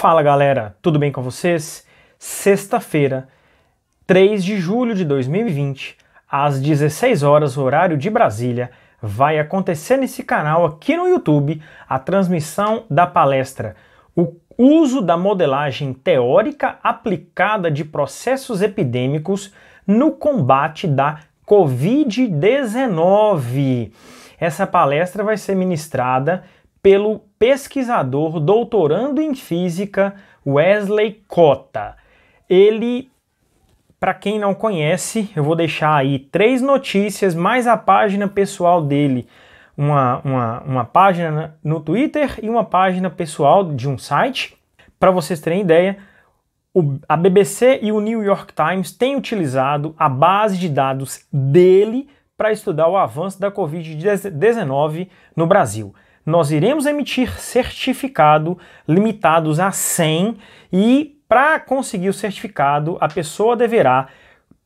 Fala galera, tudo bem com vocês? Sexta-feira, 3 de julho de 2020, às 16 horas, horário de Brasília, vai acontecer nesse canal aqui no YouTube a transmissão da palestra O uso da modelagem teórica aplicada de processos epidêmicos no combate da Covid-19. Essa palestra vai ser ministrada pelo pesquisador doutorando em física Wesley Cota. Ele, para quem não conhece, eu vou deixar aí três notícias mais a página pessoal dele. Uma, uma, uma página no Twitter e uma página pessoal de um site. Para vocês terem ideia, o, a BBC e o New York Times têm utilizado a base de dados dele para estudar o avanço da Covid-19 no Brasil nós iremos emitir certificado limitados a 100 e para conseguir o certificado, a pessoa deverá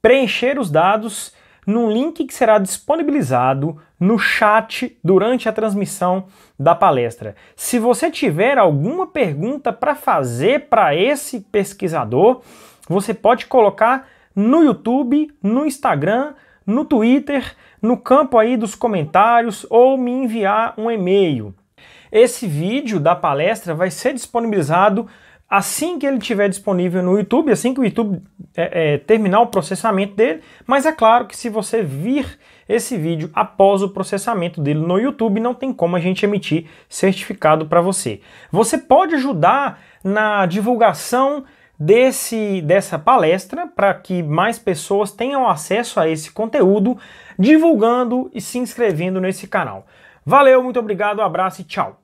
preencher os dados num link que será disponibilizado no chat durante a transmissão da palestra. Se você tiver alguma pergunta para fazer para esse pesquisador, você pode colocar no YouTube, no Instagram, no Twitter, no campo aí dos comentários ou me enviar um e-mail. Esse vídeo da palestra vai ser disponibilizado assim que ele estiver disponível no YouTube, assim que o YouTube é, é, terminar o processamento dele. Mas é claro que se você vir esse vídeo após o processamento dele no YouTube, não tem como a gente emitir certificado para você. Você pode ajudar na divulgação desse, dessa palestra para que mais pessoas tenham acesso a esse conteúdo, divulgando e se inscrevendo nesse canal. Valeu, muito obrigado, abraço e tchau!